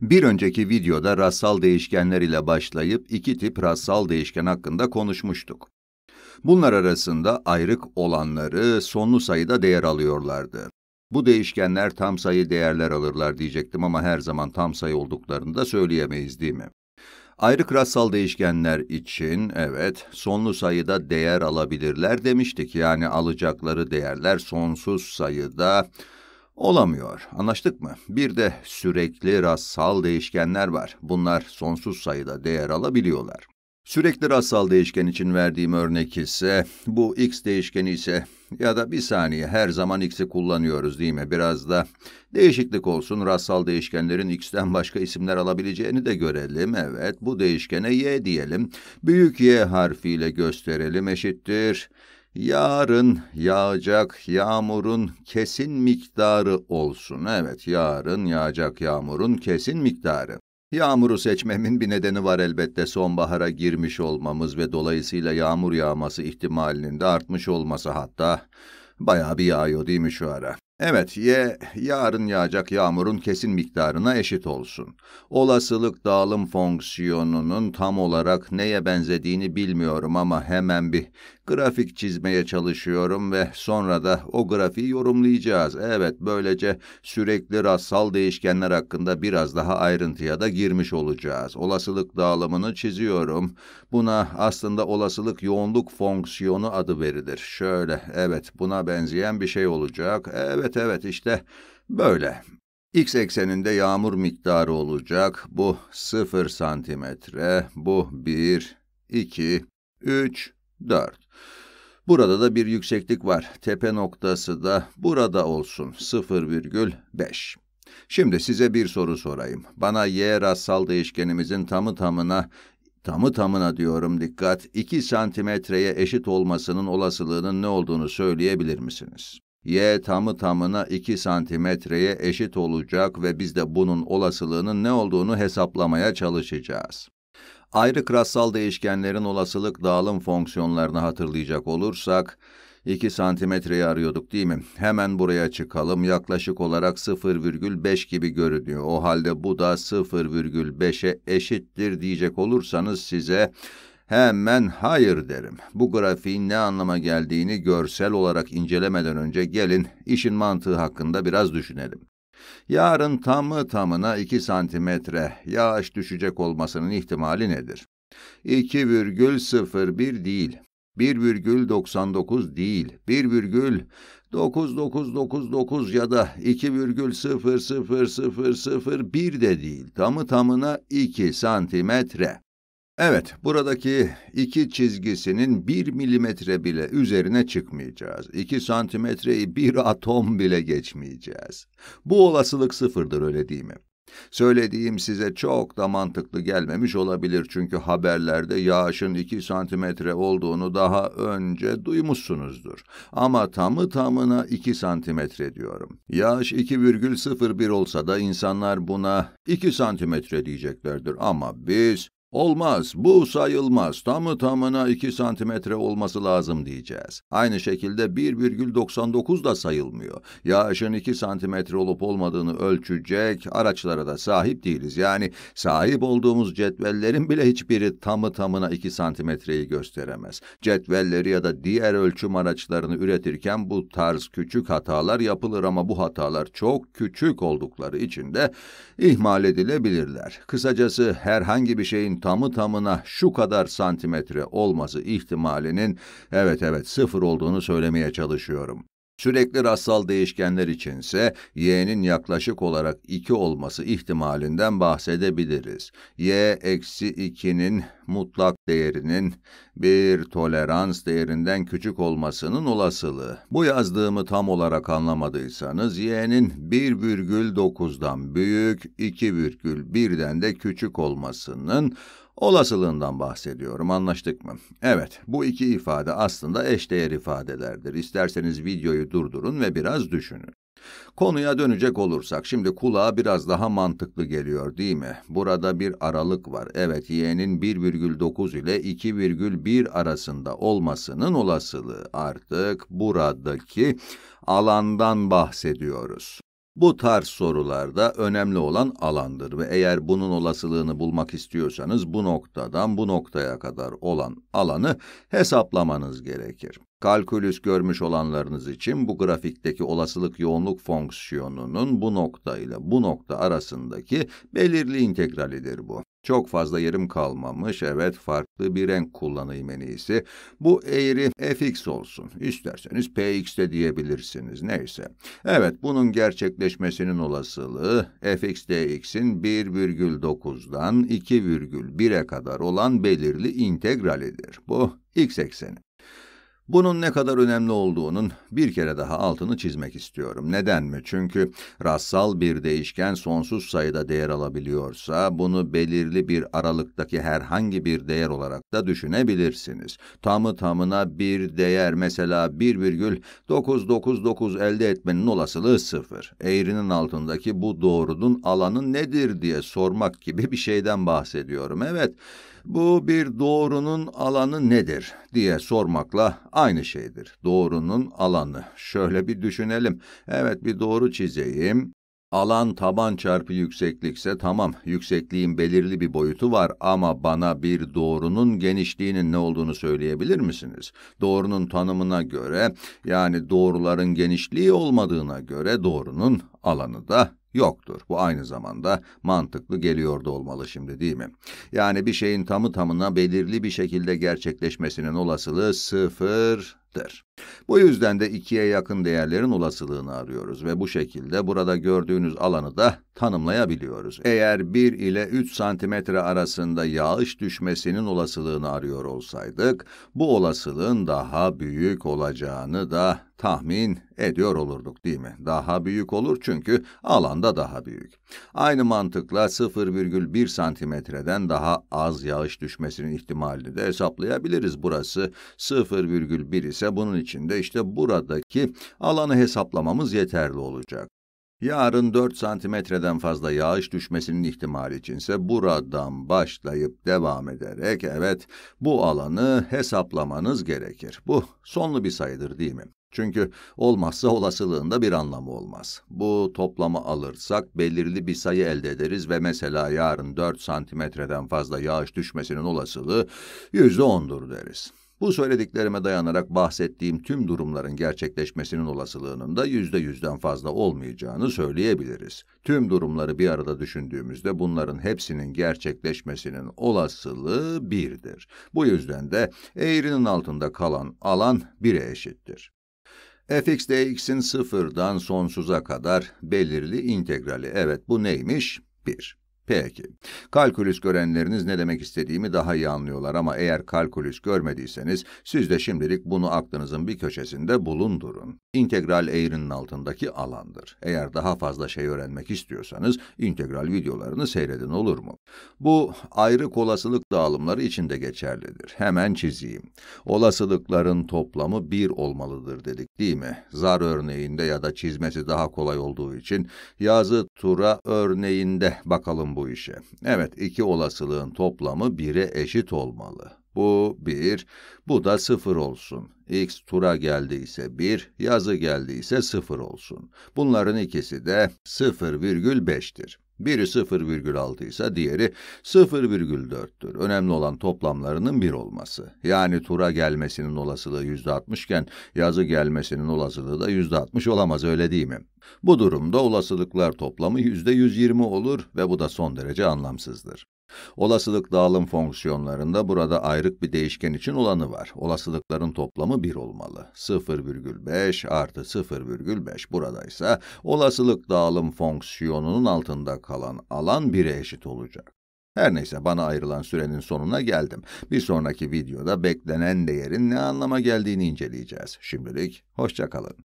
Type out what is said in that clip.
Bir önceki videoda rastsal değişkenler ile başlayıp iki tip rastsal değişken hakkında konuşmuştuk. Bunlar arasında ayrık olanları sonlu sayıda değer alıyorlardı. Bu değişkenler tam sayı değerler alırlar diyecektim ama her zaman tam sayı olduklarını da söyleyemeyiz değil mi? Ayrık rastsal değişkenler için evet sonlu sayıda değer alabilirler demiştik. Yani alacakları değerler sonsuz sayıda Olamıyor. Anlaştık mı? Bir de sürekli rastsal değişkenler var. Bunlar sonsuz sayıda değer alabiliyorlar. Sürekli rastsal değişken için verdiğim örnek ise bu x değişkeni ise ya da bir saniye her zaman x'i kullanıyoruz değil mi? Biraz da değişiklik olsun rastsal değişkenlerin x'ten başka isimler alabileceğini de görelim. Evet bu değişkene y diyelim. Büyük y harfiyle gösterelim eşittir. Yarın yağacak yağmurun kesin miktarı olsun. Evet, yarın yağacak yağmurun kesin miktarı. Yağmuru seçmemin bir nedeni var elbette sonbahara girmiş olmamız ve dolayısıyla yağmur yağması ihtimalinin de artmış olması hatta bayağı bir yağıyor değil mi şu ara? Evet, Y, yarın yağacak yağmurun kesin miktarına eşit olsun. Olasılık dağılım fonksiyonunun tam olarak neye benzediğini bilmiyorum ama hemen bir grafik çizmeye çalışıyorum ve sonra da o grafiği yorumlayacağız. Evet, böylece sürekli rastsal değişkenler hakkında biraz daha ayrıntıya da girmiş olacağız. Olasılık dağılımını çiziyorum. Buna aslında olasılık yoğunluk fonksiyonu adı verilir. Şöyle, evet, buna benzeyen bir şey olacak. Evet, Evet evet işte böyle. X ekseninde yağmur miktarı olacak. Bu 0 santimetre, bu 1, 2, 3, 4. Burada da bir yükseklik var. Tepe noktası da burada olsun 0,5. Şimdi size bir soru sorayım. Bana y rastsal değişkenimizin tamı tamına tamı tamına diyorum dikkat 2 santimetreye eşit olmasının olasılığının ne olduğunu söyleyebilir misiniz? y tamı tamına 2 santimetreye eşit olacak ve biz de bunun olasılığının ne olduğunu hesaplamaya çalışacağız. Ayrı krassal değişkenlerin olasılık dağılım fonksiyonlarını hatırlayacak olursak, 2 santimetreyi arıyorduk değil mi? Hemen buraya çıkalım. Yaklaşık olarak 0,5 gibi görünüyor. O halde bu da 0,5'e eşittir diyecek olursanız size Hemen hayır derim. Bu grafiğin ne anlama geldiğini görsel olarak incelemeden önce gelin işin mantığı hakkında biraz düşünelim. Yarın tamı tamına 2 santimetre yağış düşecek olmasının ihtimali nedir? 2,01 değil, 1,99 değil, 1,9999 ya da 2,00001 de değil, tamı tamına 2 santimetre. Evet, buradaki iki çizgisinin bir milimetre bile üzerine çıkmayacağız. İki santimetreyi bir atom bile geçmeyeceğiz. Bu olasılık sıfırdır öyle değil mi? Söylediğim size çok da mantıklı gelmemiş olabilir çünkü haberlerde yağışın iki santimetre olduğunu daha önce duymuşsunuzdur. Ama tamı tamına iki santimetre diyorum. Yağış 2,01 olsa da insanlar buna iki santimetre diyeceklerdir ama biz Olmaz, bu sayılmaz, tamı tamına 2 santimetre olması lazım diyeceğiz. Aynı şekilde 1,99 da sayılmıyor. Yağışın 2 santimetre olup olmadığını ölçecek araçlara da sahip değiliz. Yani sahip olduğumuz cetvellerin bile hiçbiri tamı tamına 2 santimetreyi gösteremez. Cetvelleri ya da diğer ölçüm araçlarını üretirken bu tarz küçük hatalar yapılır ama bu hatalar çok küçük oldukları için de ihmal edilebilirler. Kısacası herhangi bir şeyin tamı tamına şu kadar santimetre olması ihtimalinin evet evet sıfır olduğunu söylemeye çalışıyorum. Sürekli rastsal değişkenler içinse y'nin yaklaşık olarak 2 olması ihtimalinden bahsedebiliriz. y eksi 2'nin mutlak değerinin bir tolerans değerinden küçük olmasının olasılığı. Bu yazdığımı tam olarak anlamadıysanız y'nin 1,9'dan büyük, 2,1'den de küçük olmasının Olasılığından bahsediyorum, anlaştık mı? Evet, bu iki ifade aslında eşdeğer ifadelerdir. İsterseniz videoyu durdurun ve biraz düşünün. Konuya dönecek olursak, şimdi kulağa biraz daha mantıklı geliyor değil mi? Burada bir aralık var. Evet, y'nin 1,9 ile 2,1 arasında olmasının olasılığı. Artık buradaki alandan bahsediyoruz. Bu tarz sorularda önemli olan alandır ve eğer bunun olasılığını bulmak istiyorsanız bu noktadan bu noktaya kadar olan alanı hesaplamanız gerekir. Kalkülüs görmüş olanlarınız için bu grafikteki olasılık yoğunluk fonksiyonunun bu nokta ile bu nokta arasındaki belirli integralidir bu. Çok fazla yerim kalmamış, evet farklı bir renk kullanayım en iyisi. Bu eğri fx olsun, isterseniz, px de diyebilirsiniz, neyse. Evet, bunun gerçekleşmesinin olasılığı fx dx'in 1,9'dan 2,1'e kadar olan belirli integralidir. Bu x ekseni. Bunun ne kadar önemli olduğunun bir kere daha altını çizmek istiyorum. Neden mi? Çünkü rastsal bir değişken sonsuz sayıda değer alabiliyorsa bunu belirli bir aralıktaki herhangi bir değer olarak da düşünebilirsiniz. Tamı tamına bir değer mesela 1,999 elde etmenin olasılığı sıfır. Eğrinin altındaki bu doğrunun alanı nedir diye sormak gibi bir şeyden bahsediyorum. Evet, bu bir doğrunun alanı nedir diye sormakla aynı şeydir. Doğrunun alanı. Şöyle bir düşünelim. Evet bir doğru çizeyim. Alan taban çarpı yükseklikse tamam yüksekliğin belirli bir boyutu var ama bana bir doğrunun genişliğinin ne olduğunu söyleyebilir misiniz? Doğrunun tanımına göre yani doğruların genişliği olmadığına göre doğrunun alanı da yoktur. Bu aynı zamanda mantıklı geliyor da olmalı şimdi değil mi? Yani bir şeyin tamı tamına belirli bir şekilde gerçekleşmesinin olasılığı sıfır der. Bu yüzden de ikiye yakın değerlerin olasılığını arıyoruz ve bu şekilde burada gördüğünüz alanı da tanımlayabiliyoruz. Eğer 1 ile 3 santimetre arasında yağış düşmesinin olasılığını arıyor olsaydık, bu olasılığın daha büyük olacağını da tahmin ediyor olurduk değil mi? Daha büyük olur çünkü alanda daha büyük. Aynı mantıkla 0,1 santimetreden daha az yağış düşmesinin ihtimalini de hesaplayabiliriz. Burası 0,1 ise ise bunun için de işte buradaki alanı hesaplamamız yeterli olacak. Yarın 4 santimetreden fazla yağış düşmesinin ihtimali içinse buradan başlayıp devam ederek evet bu alanı hesaplamanız gerekir. Bu sonlu bir sayıdır değil mi? Çünkü olmazsa olasılığında bir anlamı olmaz. Bu toplamı alırsak belirli bir sayı elde ederiz ve mesela yarın 4 santimetreden fazla yağış düşmesinin olasılığı %10'dur deriz. Bu söylediklerime dayanarak bahsettiğim tüm durumların gerçekleşmesinin olasılığının da yüzde yüzden fazla olmayacağını söyleyebiliriz. Tüm durumları bir arada düşündüğümüzde bunların hepsinin gerçekleşmesinin olasılığı birdir. Bu yüzden de eğrinin altında kalan alan bire eşittir fx dx'in sıfırdan sonsuza kadar belirli integrali. Evet bu neymiş? 1. Peki. Kalkülüs görenleriniz ne demek istediğimi daha iyi anlıyorlar ama eğer kalkülüs görmediyseniz siz de şimdilik bunu aklınızın bir köşesinde bulundurun. İntegral eğrinin altındaki alandır. Eğer daha fazla şey öğrenmek istiyorsanız integral videolarını seyredin olur mu? Bu ayrı olasılık dağılımları için de geçerlidir. Hemen çizeyim. Olasılıkların toplamı 1 olmalıdır dedik değil mi? Zar örneğinde ya da çizmesi daha kolay olduğu için yazı tura örneğinde bakalım bu işe. Evet, iki olasılığın toplamı bire eşit olmalı. Bu bir, bu da sıfır olsun. X tura geldiyse bir, yazı geldiyse sıfır olsun. Bunların ikisi de 0,5'tir. Biri 0,6 ise diğeri 0,4'tür. Önemli olan toplamlarının bir olması. Yani tura gelmesinin olasılığı %60 iken yazı gelmesinin olasılığı da %60 olamaz öyle değil mi? Bu durumda olasılıklar toplamı %120 olur ve bu da son derece anlamsızdır. Olasılık dağılım fonksiyonlarında burada ayrık bir değişken için olanı var. Olasılıkların toplamı 1 olmalı. 0,5 artı 0,5 burada ise olasılık dağılım fonksiyonunun altında kalır kalan alan 1'e eşit olacak. Her neyse bana ayrılan sürenin sonuna geldim. Bir sonraki videoda beklenen değerin ne anlama geldiğini inceleyeceğiz. Şimdilik hoşçakalın.